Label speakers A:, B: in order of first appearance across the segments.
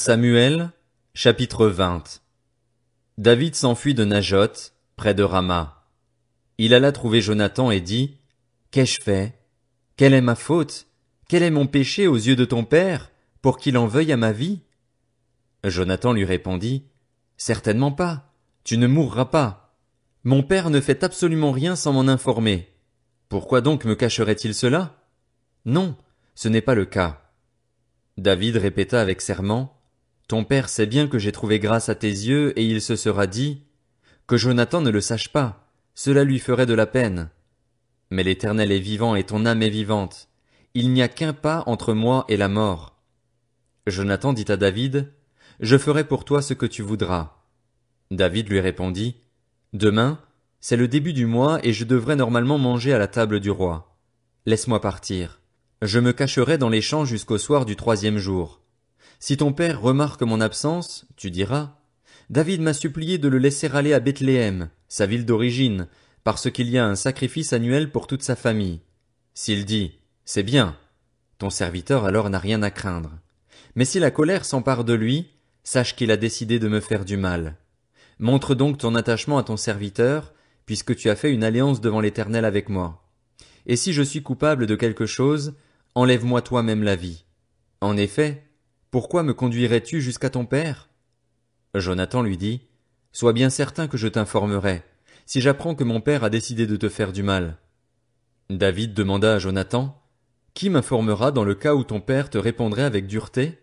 A: Samuel, chapitre 20 David s'enfuit de Najot, près de Rama. Il alla trouver Jonathan et dit, Qu'ai-je fait? Quelle est ma faute? Quel est mon péché aux yeux de ton père, pour qu'il en veuille à ma vie? Jonathan lui répondit, Certainement pas. Tu ne mourras pas. Mon père ne fait absolument rien sans m'en informer. Pourquoi donc me cacherait-il cela? Non, ce n'est pas le cas. David répéta avec serment, ton père sait bien que j'ai trouvé grâce à tes yeux, et il se sera dit, Que Jonathan ne le sache pas, cela lui ferait de la peine. Mais l'Éternel est vivant et ton âme est vivante. Il n'y a qu'un pas entre moi et la mort. Jonathan dit à David, Je ferai pour toi ce que tu voudras. David lui répondit, Demain, c'est le début du mois et je devrais normalement manger à la table du roi. Laisse-moi partir. Je me cacherai dans les champs jusqu'au soir du troisième jour. Si ton père remarque mon absence, tu diras, David m'a supplié de le laisser aller à Bethléem, sa ville d'origine, parce qu'il y a un sacrifice annuel pour toute sa famille. S'il dit, c'est bien, ton serviteur alors n'a rien à craindre. Mais si la colère s'empare de lui, sache qu'il a décidé de me faire du mal. Montre donc ton attachement à ton serviteur, puisque tu as fait une alliance devant l'Éternel avec moi. Et si je suis coupable de quelque chose, enlève-moi toi-même la vie. En effet, pourquoi me conduirais-tu jusqu'à ton père Jonathan lui dit Sois bien certain que je t'informerai, si j'apprends que mon père a décidé de te faire du mal. David demanda à Jonathan Qui m'informera dans le cas où ton père te répondrait avec dureté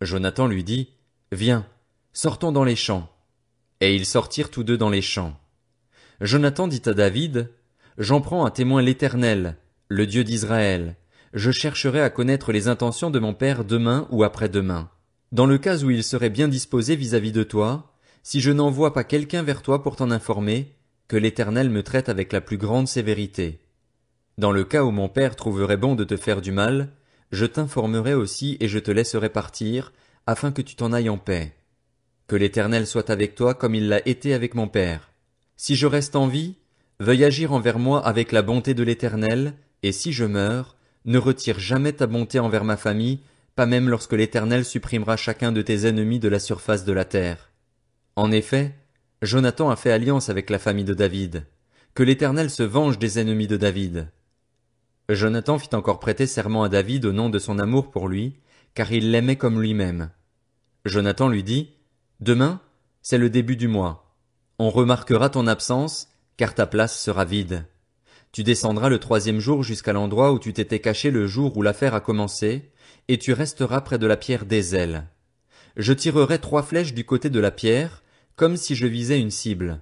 A: Jonathan lui dit Viens, sortons dans les champs. Et ils sortirent tous deux dans les champs. Jonathan dit à David J'en prends à témoin l'Éternel, le Dieu d'Israël, je chercherai à connaître les intentions de mon Père demain ou après-demain. Dans le cas où il serait bien disposé vis-à-vis de toi, si je n'envoie pas quelqu'un vers toi pour t'en informer, que l'Éternel me traite avec la plus grande sévérité. Dans le cas où mon Père trouverait bon de te faire du mal, je t'informerai aussi et je te laisserai partir, afin que tu t'en ailles en paix. Que l'Éternel soit avec toi comme il l'a été avec mon Père. Si je reste en vie, veuille agir envers moi avec la bonté de l'Éternel, et si je meurs, ne retire jamais ta bonté envers ma famille, pas même lorsque l'Éternel supprimera chacun de tes ennemis de la surface de la terre. En effet, Jonathan a fait alliance avec la famille de David. Que l'Éternel se venge des ennemis de David. Jonathan fit encore prêter serment à David au nom de son amour pour lui, car il l'aimait comme lui-même. Jonathan lui dit, Demain, c'est le début du mois. On remarquera ton absence, car ta place sera vide. Tu descendras le troisième jour jusqu'à l'endroit où tu t'étais caché le jour où l'affaire a commencé, et tu resteras près de la pierre des ailes. Je tirerai trois flèches du côté de la pierre, comme si je visais une cible.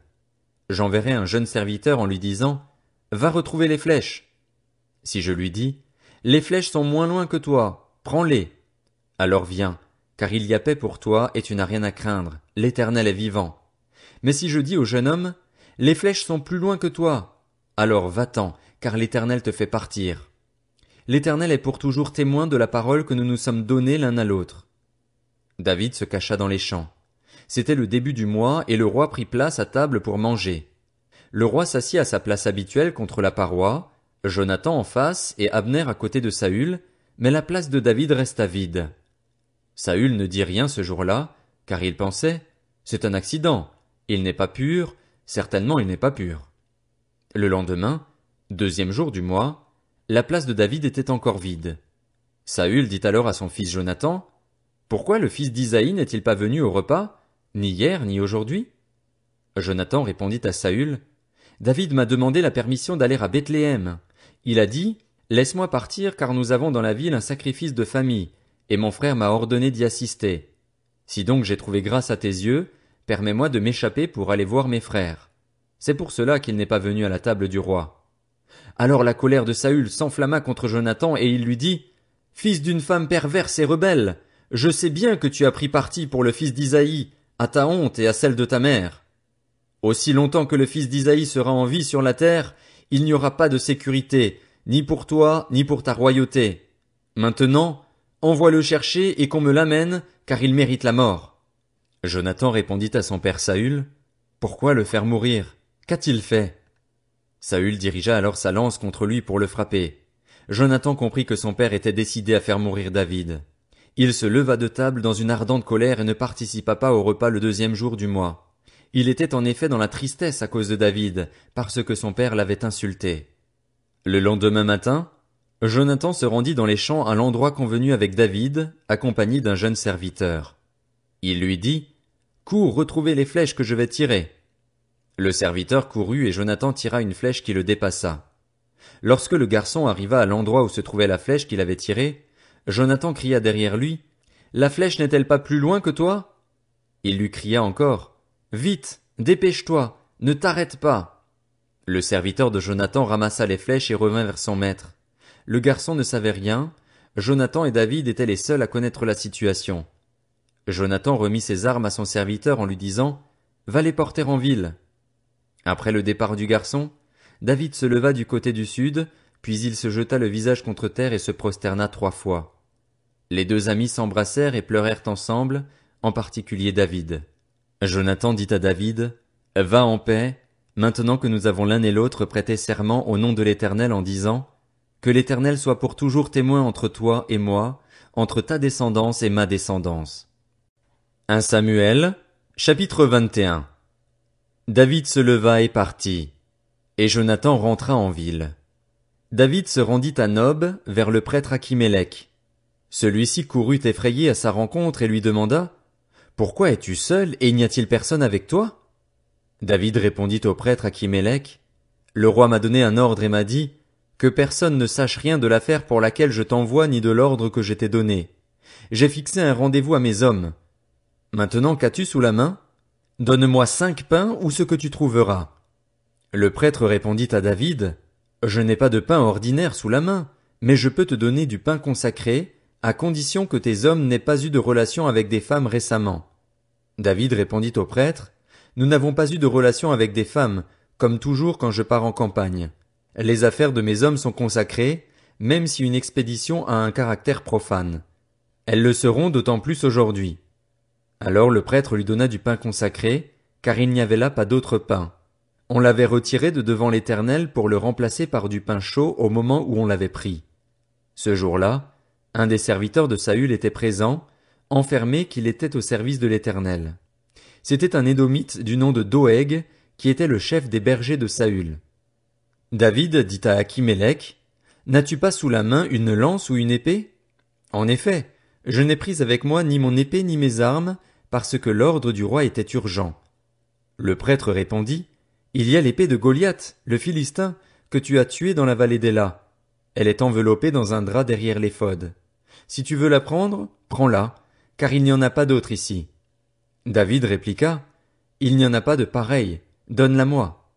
A: J'enverrai un jeune serviteur en lui disant, Va retrouver les flèches. Si je lui dis, Les flèches sont moins loin que toi, prends-les. Alors viens, car il y a paix pour toi et tu n'as rien à craindre, l'Éternel est vivant. Mais si je dis au jeune homme, Les flèches sont plus loin que toi, alors va-t'en, car l'Éternel te fait partir. L'Éternel est pour toujours témoin de la parole que nous nous sommes donnée l'un à l'autre. David se cacha dans les champs. C'était le début du mois, et le roi prit place à table pour manger. Le roi s'assit à sa place habituelle contre la paroi, Jonathan en face et Abner à côté de Saül, mais la place de David resta vide. Saül ne dit rien ce jour-là, car il pensait, c'est un accident, il n'est pas pur, certainement il n'est pas pur. Le lendemain, deuxième jour du mois, la place de David était encore vide. Saül dit alors à son fils Jonathan, Pourquoi le fils d'Isaïe n'est-il pas venu au repas, ni hier, ni aujourd'hui? Jonathan répondit à Saül, David m'a demandé la permission d'aller à Bethléem. Il a dit, Laisse-moi partir car nous avons dans la ville un sacrifice de famille, et mon frère m'a ordonné d'y assister. Si donc j'ai trouvé grâce à tes yeux, permets-moi de m'échapper pour aller voir mes frères. C'est pour cela qu'il n'est pas venu à la table du roi. Alors la colère de Saül s'enflamma contre Jonathan, et il lui dit. Fils d'une femme perverse et rebelle, je sais bien que tu as pris parti pour le fils d'Isaïe, à ta honte et à celle de ta mère. Aussi longtemps que le fils d'Isaïe sera en vie sur la terre, il n'y aura pas de sécurité, ni pour toi, ni pour ta royauté. Maintenant, envoie-le chercher et qu'on me l'amène, car il mérite la mort. Jonathan répondit à son père Saül, Pourquoi le faire mourir? Qu'a-t-il fait Saül dirigea alors sa lance contre lui pour le frapper. Jonathan comprit que son père était décidé à faire mourir David. Il se leva de table dans une ardente colère et ne participa pas au repas le deuxième jour du mois. Il était en effet dans la tristesse à cause de David, parce que son père l'avait insulté. Le lendemain matin, Jonathan se rendit dans les champs à l'endroit convenu avec David, accompagné d'un jeune serviteur. Il lui dit, Cours retrouver les flèches que je vais tirer. Le serviteur courut et Jonathan tira une flèche qui le dépassa. Lorsque le garçon arriva à l'endroit où se trouvait la flèche qu'il avait tirée, Jonathan cria derrière lui. La flèche n'est-elle pas plus loin que toi? Il lui cria encore. Vite, dépêche-toi, ne t'arrête pas. Le serviteur de Jonathan ramassa les flèches et revint vers son maître. Le garçon ne savait rien, Jonathan et David étaient les seuls à connaître la situation. Jonathan remit ses armes à son serviteur en lui disant Va les porter en ville. Après le départ du garçon, David se leva du côté du sud, puis il se jeta le visage contre terre et se prosterna trois fois. Les deux amis s'embrassèrent et pleurèrent ensemble, en particulier David. Jonathan dit à David, Va en paix, maintenant que nous avons l'un et l'autre prêté serment au nom de l'Éternel en disant, Que l'Éternel soit pour toujours témoin entre toi et moi, entre ta descendance et ma descendance. 1 Samuel, chapitre 21 David se leva et partit, et Jonathan rentra en ville. David se rendit à Nob, vers le prêtre Achimélec. Celui-ci courut effrayé à sa rencontre et lui demanda, Pourquoi es-tu seul et n'y a-t-il personne avec toi? David répondit au prêtre Achimélec Le roi m'a donné un ordre et m'a dit, Que personne ne sache rien de l'affaire pour laquelle je t'envoie ni de l'ordre que je t'ai donné. J'ai fixé un rendez-vous à mes hommes. Maintenant qu'as-tu sous la main? Donne-moi cinq pains ou ce que tu trouveras. Le prêtre répondit à David, Je n'ai pas de pain ordinaire sous la main, mais je peux te donner du pain consacré, à condition que tes hommes n'aient pas eu de relation avec des femmes récemment. David répondit au prêtre, Nous n'avons pas eu de relation avec des femmes, comme toujours quand je pars en campagne. Les affaires de mes hommes sont consacrées, même si une expédition a un caractère profane. Elles le seront d'autant plus aujourd'hui. Alors le prêtre lui donna du pain consacré, car il n'y avait là pas d'autre pain. On l'avait retiré de devant l'Éternel pour le remplacer par du pain chaud au moment où on l'avait pris. Ce jour-là, un des serviteurs de Saül était présent, enfermé qu'il était au service de l'Éternel. C'était un Édomite du nom de Doeg, qui était le chef des bergers de Saül. David dit à Achimélec N'as-tu pas sous la main une lance ou une épée? En effet, je n'ai pris avec moi ni mon épée ni mes armes, parce que l'ordre du roi était urgent. Le prêtre répondit. Il y a l'épée de Goliath, le Philistin, que tu as tué dans la vallée d'Ela. Elle est enveloppée dans un drap derrière l'éphode. Si tu veux la prendre, prends-la, car il n'y en a pas d'autre ici. David répliqua. Il n'y en a pas de pareille, donne-la-moi.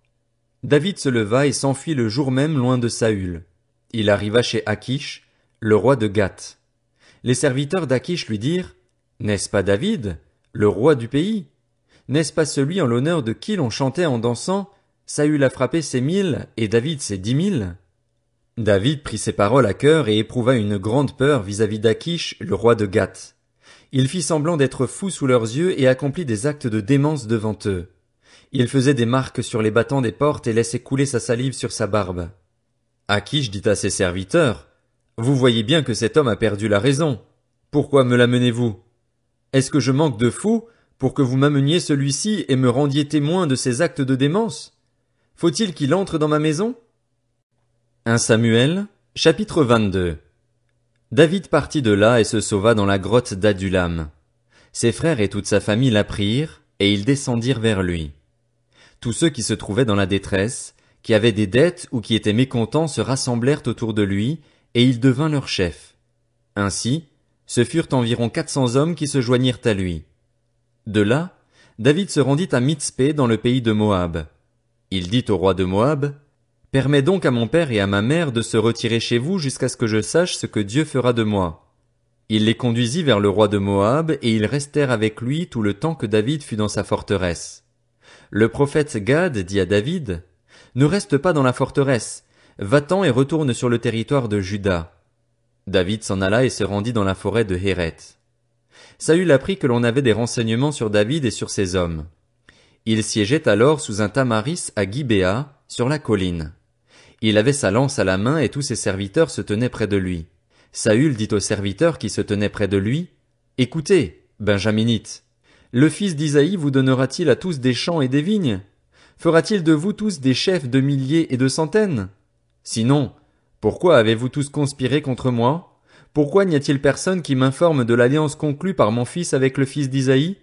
A: David se leva et s'enfuit le jour même loin de Saül. Il arriva chez Achish, le roi de Gath. Les serviteurs d'Akish lui dirent, N'est-ce pas David, le roi du pays? N'est-ce pas celui en l'honneur de qui l'on chantait en dansant, Saül a frappé ses mille et David ses dix mille? David prit ces paroles à cœur et éprouva une grande peur vis-à-vis d'Akish, le roi de Gath. Il fit semblant d'être fou sous leurs yeux et accomplit des actes de démence devant eux. Il faisait des marques sur les battants des portes et laissait couler sa salive sur sa barbe. Akish dit à ses serviteurs, vous voyez bien que cet homme a perdu la raison. Pourquoi me l'amenez-vous Est-ce que je manque de fou pour que vous m'ameniez celui-ci et me rendiez témoin de ses actes de démence Faut-il qu'il entre dans ma maison 1 Samuel, chapitre 22 David partit de là et se sauva dans la grotte d'Adulam. Ses frères et toute sa famille l'apprirent, et ils descendirent vers lui. Tous ceux qui se trouvaient dans la détresse, qui avaient des dettes ou qui étaient mécontents se rassemblèrent autour de lui, et il devint leur chef. Ainsi, ce furent environ quatre cents hommes qui se joignirent à lui. De là, David se rendit à Mitzpé dans le pays de Moab. Il dit au roi de Moab, Permets donc à mon père et à ma mère de se retirer chez vous jusqu'à ce que je sache ce que Dieu fera de moi. Il les conduisit vers le roi de Moab, et ils restèrent avec lui tout le temps que David fut dans sa forteresse. Le prophète Gad dit à David, Ne reste pas dans la forteresse, Va-t'en et retourne sur le territoire de Juda. David s'en alla et se rendit dans la forêt de Héret. Saül apprit que l'on avait des renseignements sur David et sur ses hommes. Il siégeait alors sous un tamaris à Gibéa, sur la colline. Il avait sa lance à la main et tous ses serviteurs se tenaient près de lui. Saül dit aux serviteurs qui se tenaient près de lui, Écoutez, Benjaminite, le fils d'Isaïe vous donnera-t-il à tous des champs et des vignes? Fera-t-il de vous tous des chefs de milliers et de centaines? Sinon, pourquoi avez-vous tous conspiré contre moi Pourquoi n'y a-t-il personne qui m'informe de l'alliance conclue par mon fils avec le fils d'Isaïe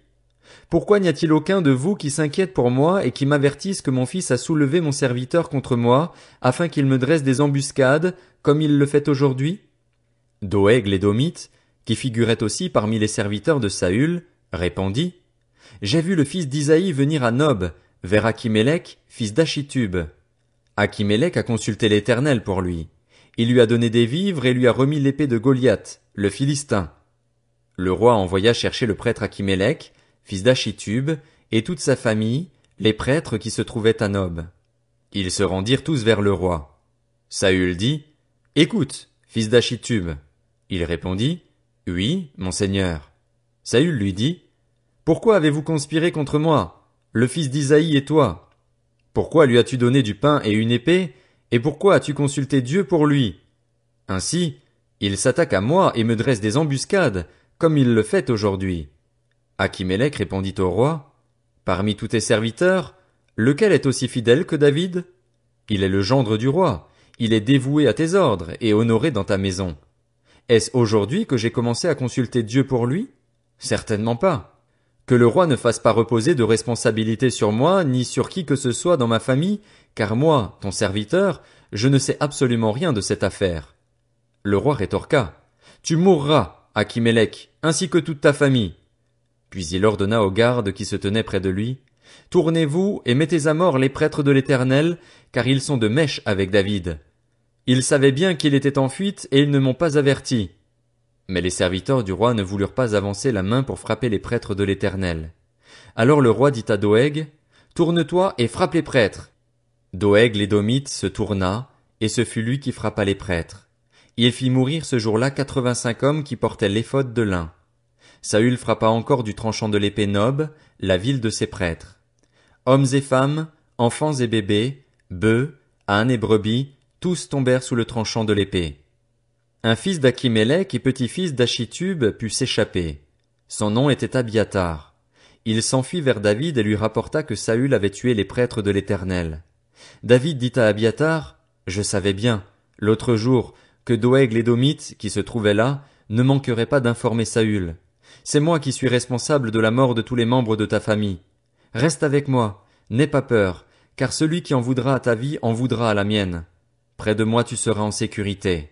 A: Pourquoi n'y a-t-il aucun de vous qui s'inquiète pour moi et qui m'avertisse que mon fils a soulevé mon serviteur contre moi, afin qu'il me dresse des embuscades, comme il le fait aujourd'hui et Domite, qui figuraient aussi parmi les serviteurs de Saül, répondit J'ai vu le fils d'Isaïe venir à Nob, vers Achimélec, fils d'Achitube. » Akimelech a consulté l'Éternel pour lui. Il lui a donné des vivres et lui a remis l'épée de Goliath, le Philistin. Le roi envoya chercher le prêtre Akimelech, fils d'Achitub, et toute sa famille, les prêtres qui se trouvaient à Nob. Ils se rendirent tous vers le roi. Saül dit, Écoute, fils d'Achitub. Il répondit, Oui, mon seigneur. Saül lui dit, Pourquoi avez-vous conspiré contre moi, le fils d'Isaïe et toi? Pourquoi lui as-tu donné du pain et une épée Et pourquoi as-tu consulté Dieu pour lui Ainsi, il s'attaque à moi et me dresse des embuscades, comme il le fait aujourd'hui. Achimélec répondit au roi, Parmi tous tes serviteurs, lequel est aussi fidèle que David? Il est le gendre du roi, il est dévoué à tes ordres et honoré dans ta maison. Est-ce aujourd'hui que j'ai commencé à consulter Dieu pour lui? Certainement pas. Que le roi ne fasse pas reposer de responsabilité sur moi, ni sur qui que ce soit dans ma famille, car moi, ton serviteur, je ne sais absolument rien de cette affaire. Le roi rétorqua. Tu mourras, Akimelech, ainsi que toute ta famille. Puis il ordonna aux gardes qui se tenaient près de lui. Tournez-vous et mettez à mort les prêtres de l'Éternel, car ils sont de mèche avec David. Ils savaient bien qu'il était en fuite et ils ne m'ont pas averti. Mais les serviteurs du roi ne voulurent pas avancer la main pour frapper les prêtres de l'Éternel. Alors le roi dit à Doeg, Tourne-toi et frappe les prêtres. Doeg l'Édomite se tourna, et ce fut lui qui frappa les prêtres. Il fit mourir ce jour-là quatre-vingt-cinq hommes qui portaient l'éphod de lin. Saül frappa encore du tranchant de l'épée Nob, la ville de ses prêtres. Hommes et femmes, enfants et bébés, bœufs, ânes et brebis, tous tombèrent sous le tranchant de l'épée. Un fils d'Achimélé et petit-fils d'Achitube, put s'échapper. Son nom était Abiatar. Il s'enfuit vers David et lui rapporta que Saül avait tué les prêtres de l'Éternel. David dit à Abiatar, Je savais bien, l'autre jour, que Doeg Domites, qui se trouvaient là, ne manquerait pas d'informer Saül. C'est moi qui suis responsable de la mort de tous les membres de ta famille. Reste avec moi, n'aie pas peur, car celui qui en voudra à ta vie en voudra à la mienne. Près de moi tu seras en sécurité.